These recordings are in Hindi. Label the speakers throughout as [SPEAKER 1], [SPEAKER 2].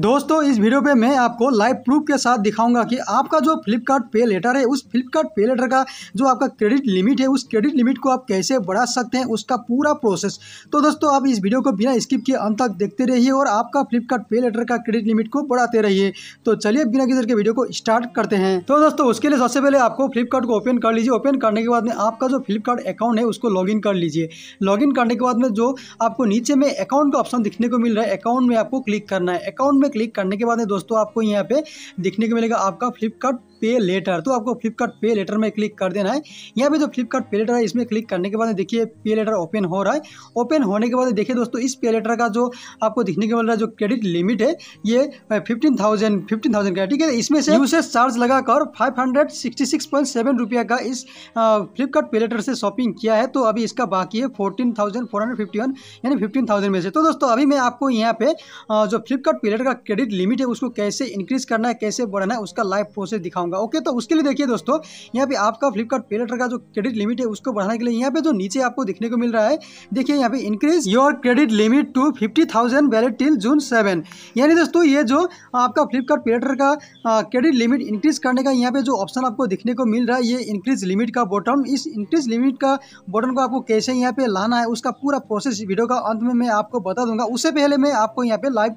[SPEAKER 1] दोस्तों इस वीडियो पे मैं आपको लाइव प्रूफ के साथ दिखाऊंगा कि आपका जो फ्लिपकार्ट पे लेटर है उस फ्लिपकार्ट पे लेटर का जो आपका क्रेडिट लिमिट है उस क्रेडिट लिमिट को आप कैसे बढ़ा सकते हैं उसका पूरा प्रोसेस तो दोस्तों आप इस वीडियो को बिना स्किप के अंत तक देखते रहिए और आपका फ्लिपकार्ट पे लेटर का क्रेडिट लिमिट को बढ़ाते रहिए तो चलिए बिना किसी के वीडियो को स्टार्ट करते हैं तो दोस्तों उसके लिए सबसे पहले आपको फ्लिपकार्ट को ओपन कर लीजिए ओपन करने के बाद में आपका जो फ्लिपकार्ट अकाउंट है उसको लॉग कर लीजिए लॉग करने के बाद में जो आपको नीचे में अकाउंट का ऑप्शन दिखने को मिल रहा है अकाउंट में आपको क्लिक करना है अकाउंट में क्लिक करने के बाद दोस्तों आपको यहाँ पे देखने को मिलेगा आपका फ्लिपकार्ट पे लेटर तो आपको फ्लिपकार्ट पे लेटर में क्लिक कर देना है यहाँ पे जो फ्लिपकार्ट पे लेटर है इसमें क्लिक करने के बाद देखिए पे लेटर ओपन हो रहा है ओपन होने के बाद देखिए दोस्तों इस पे लेटर का जो आपको दिखने को मिल रहा है जो क्रेडिट लिमिट है ये फिफ्टीन थाउजेंड फिफ्टीन थाउजेंड का ठीक है इसमें से यूसेज चार्ज लगाकर five hundred sixty six point seven रुपया का इस फ्लिपकार्ट पे लेटर से शॉपिंग किया है तो अभी इसका बाकी है fourteen thousand four hundred fifty one यानी फिफ्टीन थाउजेंड में से तो दोस्तों अभी मैं आपको यहाँ पे जो फ्लिपकार्ट पे लेटर का क्रेडिट लिमिट है उसको कैसे इंक्रीज करना है कैसे बढ़ाना है उसका लाइव प्रोसेस दिखाऊंगा बताऊँगा ओके तो उसके लिए देखिए दोस्तों यहाँ पे आपका फ्लिपकार्ट पेलेटर का जो क्रेडिट लिमिट है उसको बढ़ाने के लिए यहाँ पे जो नीचे आपको देखने को मिल रहा है देखिए यहाँ पे increase your credit limit to fifty thousand valid till June seven यानी दोस्तों ये जो आपका फ्लिपकार्ट पेलेटर का क्रेडिट लिमिट इंक्रीज करने का यहाँ पे जो ऑप्शन आपको देखने को मिल रहा है ये इंक्रीज लिमिट का बटन इस इंक्रीज लिमिट का बटन को आपको कैसे यहाँ पे लाना है उसका पूरा प्रोसेस वीडियो का अंत में मैं आपको बता दूंगा उससे पहले मैं आपको यहाँ पे लाइव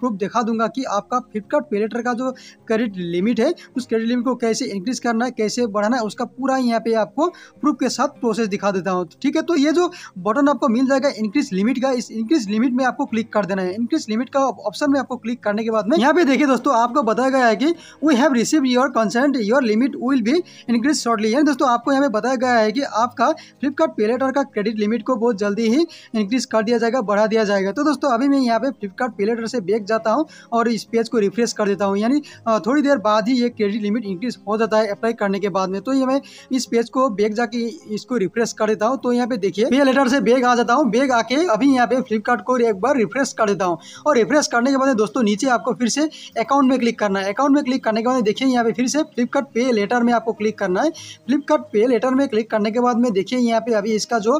[SPEAKER 1] प्रूफ दिखा दूंगा कि आपका फ्लिपकार्ट पेलेटर का जो क्रेडिट लिमिट है उस क्रेडिट प्रीलिम को कैसे इंक्रीज करना है कैसे बढ़ाना है उसका पूरा यहाँ पे आपको प्रूफ के साथ प्रोसेस दिखा देता हूँ ठीक है तो ये जो बटन आपको मिल जाएगा इंक्रीज लिमिट का इस इंक्रीज लिमिट में आपको क्लिक कर देना है इंक्रीज लिमिट का ऑप्शन में आपको क्लिक करने के बाद में यहाँ पे देखिए दोस्तों आपको बताया गया है कि we have receive your consent your limit will be increase shortly यानी दोस्तों आपको यहाँ पे बताया गया है कि आपका फ्लिपकार्ट पेलेटर का क्रेडिट लिमिट को बहुत जल्दी ही इंक्रीज कर दिया जाएगा बढ़ा दिया जाएगा तो दोस्तों अभी मैं यहाँ पे फ्लिपकार्ट पेलेटर से बेच जाता हूँ और इस पेज को रिफ्रेश कर देता हूँ यानी थोड़ी देर बाद ही ये क्रेडिट लिमिट लिमिट इंक्रीज हो जाता है अप्लाई करने के बाद में तो ये मैं इस पेज को बैग जाके इसको रिफ्रेश कर देता हूँ तो यहाँ पे देखिए पे लेटर से बैग आ जाता हूँ बैग आके अभी यहाँ पे फ्लिपकार्ट को एक बार रिफ्रेश कर देता हूँ और रिफ्रेश करने के बाद दोस्तों नीचे आपको फिर से अकाउंट में क्लिक करना है अकाउंट में क्लिक करने के बाद देखिए यहाँ पे फिर से फ्लिपकार्ट पे लेटर में आपको क्लिक करना है फ्लिपकार्ट पे लेटर में क्लिक करने के बाद में देखिए यहाँ पे अभी इसका जो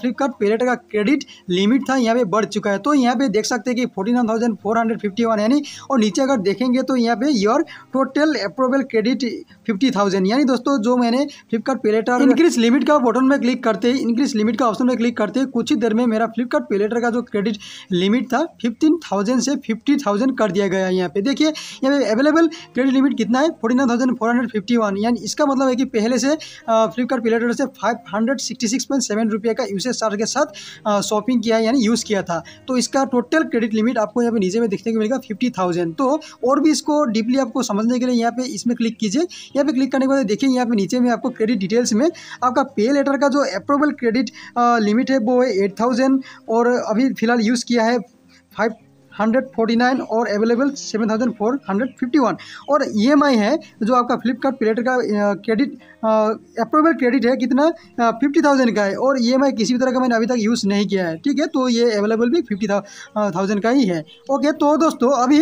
[SPEAKER 1] फ्लिपकार्ट पे लेटर का क्रेडिट लिमिट था यहाँ पे बढ़ चुका है तो यहाँ पे देख सकते हैं कि forty nine thousand four hundred fifty one यानी और नीचे अगर देखेंगे तो यहाँ पे your total approval credit fifty thousand यानी दोस्तों जो मैंने फ्लिपकार्ट पेलेटर इंक्रीज लिमिट का बटन में क्लिक करते ही इंक्रीज लिमिट का ऑप्शन में क्लिक करते ही कुछ ही देर में मेरा फ्लिपकार्ट पेलेटर का जो क्रेडिट लिमिट था फिफ्टीन थाउजेंड से फिफ्टी थाउजेंड कर दिया गया है यहाँ पे देखिए यहाँ पे अवेलेबल क्रेडिट लिमिट कितना है forty nine thousand four hundred fifty one यानी इसका मतलब है कि पहले से फ्लिपकार्ट पेलेटर से five hundred sixty six point seven रुपये का यूसेज चार्ज के साथ शॉपिंग किया यानी यूज़ किया था तो इसका टोटल क्रेडिट लिमिट आपको यहाँ पे नीचे में देखने को मिलेगा फिफ्टी थाउजेंड तो और भी इसको डीपली आपको समझने के लिए यहाँ पे इसमें क्लिक कीजिए यहाँ पे क्लिक करने के बाद देखिए यहाँ पे नीचे में आपको क्रेडिट डिटेल्स में आपका पे लेटर का जो अप्रूवल क्रेडिट लिमिट है वो है एट और अभी फिलहाल यूज़ किया है फाइव 149 और अवेलेबल 7451 और आई e है जो आपका फ्लिपकार्ट प्लेटर का क्रेडिट अप्रूवल क्रेडिट है कितना फिफ्टी थाउजेंड का है और आई e किसी भी तरह का मैंने अभी तक यूज़ नहीं किया है ठीक है तो ये अवेलेबल भी फिफ्टी थाउजेंड का ही है ओके तो दोस्तों अभी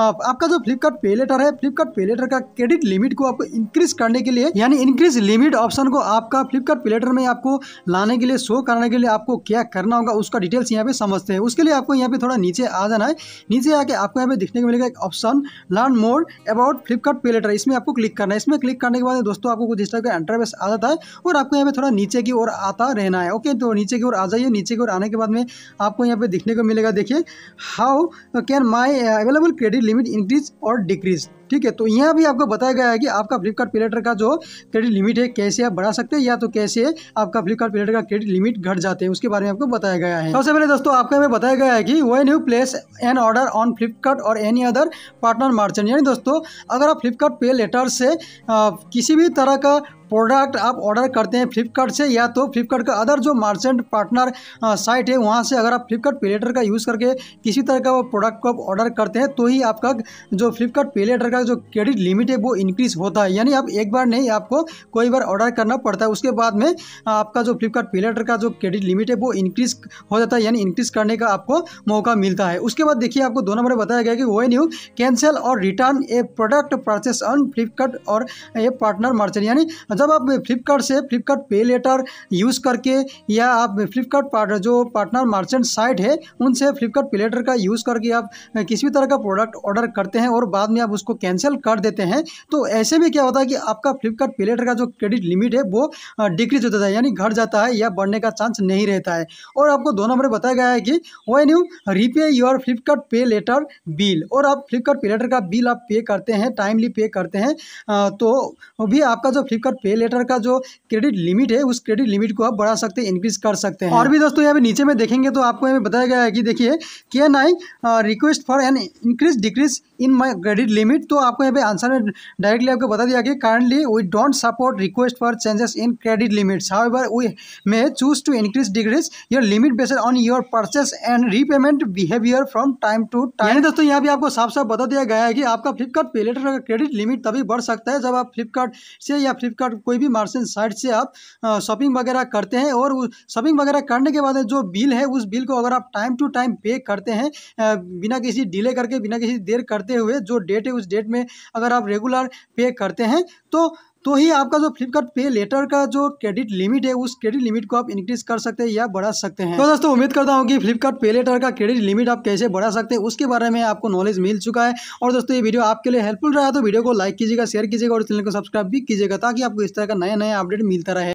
[SPEAKER 1] आपका जो फ्लिपकार्ट पे लेटर है फ्लिपकार्ट पे लेटर का क्रेडिट लिमिट को आपको इंक्रीज करने के लिए यानी इंक्रीज लिमिट ऑप्शन को आपका फ्लिपकार्ट पे लेटर में आपको लाने के लिए शो करने के लिए आपको क्या करना होगा उसका डिटेल्स यहाँ पे समझते हैं उसके लिए आपको यहाँ पे थोड़ा नीचे आ जाना है नीचे आके आपको यहाँ पे दिखने को मिलेगा एक option learn more about Flipkart pay later इसमें आपको क्लिक करना है इसमें क्लिक करने के बाद दोस्तों आपको कुछ इस टाइप का इंटरवेस आ जाता है और आपको यहाँ पे थोड़ा नीचे की ओर आता रहना है ओके तो नीचे की ओर आ जाइए नीचे की ओर आने के बाद में आपको यहाँ पे दिखने को मिलेगा देखिए how can my available credit limit increase or decrease ठीक है तो यहाँ भी आपको बताया गया है कि आपका फ्लिपकार्ट पेलेटर का जो क्रेडिट लिमिट है कैसे आप बढ़ा सकते हैं या तो कैसे आपका फ्लिपकार्ट पेलेटर का क्रेडिट लिमिट घट जाते हैं उसके बारे में आपको बताया गया है सबसे पहले दोस्तों आपको हमें बताया गया है कि when you place an order on Flipkart or any other partner merchant यानी दोस्तों अगर आप फ्लिपकार्ट पे लेटर से किसी भी तरह का प्रोडक्ट आप ऑर्डर करते हैं फ्लिपकार्ट से या तो फ्लिपकार्ट का अदर जो मार्चेंट पार्टनर साइट है वहाँ से अगर आप फ्लिपकार्ट पे लेटर का यूज़ करके किसी तरह का वो प्रोडक्ट को आप ऑर्डर करते हैं तो ही आपका जो फ्लिपकार्ट पे लेटर का जो क्रेडिट लिमिट है वो इंक्रीज़ होता है यानी आप एक बार नहीं आपको कोई बार ऑर्डर करना पड़ता है उसके बाद में आपका जो फ्लिपकार्ट पे लेटर का जो क्रेडिट लिमिट है वो इंक्रीज़ हो जाता है यानी इंक्रीज़ करने का आपको मौका मिलता है उसके बाद देखिए आपको दो नंबर बताया गया कि when you cancel or return a product purchase on Flipkart or a partner merchant यानी जब आप फ्लिपकार्ट से फ्लिपकार्ट पे लेटर यूज़ करके या आप फ्लिपकार्ट पार्ट, जो पार्टनर मार्चेंट साइट है उनसे फ्लिपकार्ट पे लेटर का यूज़ करके आप किसी भी तरह का प्रोडक्ट ऑर्डर करते हैं और बाद में आप उसको कैंसिल कर देते हैं तो ऐसे में क्या होता है कि आपका फ्लिपकार्ट पे लेटर का जो क्रेडिट लिमिट है वो डिक्रीज हो जाता है यानी घट जाता है या बढ़ने का चांस नहीं रहता है और आपको दो नंबर बताया गया है कि when you repay your Flipkart pay later bill और आप फ्लिपकार्ट पे लेटर का बिल आप पे करते हैं टाइमली पे करते हैं तो भी आपका जो फ्लिपकार्ट पे पे लेटर का जो क्रेडिट लिमिट है उस क्रेडिट लिमिट को आप बढ़ा सकते हैं इंक्रीज कर सकते हैं और भी दोस्तों यहाँ पे नीचे में देखेंगे तो आपको यहाँ बताया गया है कि देखिए can I request for an increase decrease in my credit limit तो आपको यहाँ पे आंसर में डायरेक्टली आपको बता दिया कि currently we don't support request for changes in credit limits however we may choose to increase decrease your limit based on your purchase and repayment behaviour from time to time दोस्तों यहाँ भी आपको साफ साफ बता दिया गया है कि आपका फ्लिपकार्ट पे लेटर का क्रेडिट लिमिट तभी बढ़ सकता है जब आप फ्लिपकार्ट से या फ्लिपकार्ट कोई भी मार्चेंट साइट से आप शॉपिंग वगैरह करते हैं और शॉपिंग वगैरह करने के बाद जो बिल है उस बिल को अगर आप टाइम टू टाइम पे करते हैं बिना किसी डिले करके बिना किसी देर करते हुए जो डेट है उस डेट में अगर आप रेगुलर पे करते हैं तो तो ही आपका जो फ्लिपकार्ट पे लेटर का जो क्रेडिट लिमिट है उस क्रेडिट लिमिट को आप इंक्रीज कर सकते हैं या बढ़ा सकते हैं तो दोस्तों उम्मीद करता हूँ कि फ्लिपकार्ट पे लेटर का क्रेडिट लिमिट आप कैसे बढ़ा सकते हैं उसके बारे में आपको नॉलेज मिल चुका है और दोस्तों ये वीडियो आपके लिए हेल्पफुल रहा तो वीडियो को लाइक कीजिएगा शेयर कीजिएगा और चैनल को सब्सक्राइब भी कीजिएगा ताकि आपको इस तरह का नया नया अपडेट मिलता रहे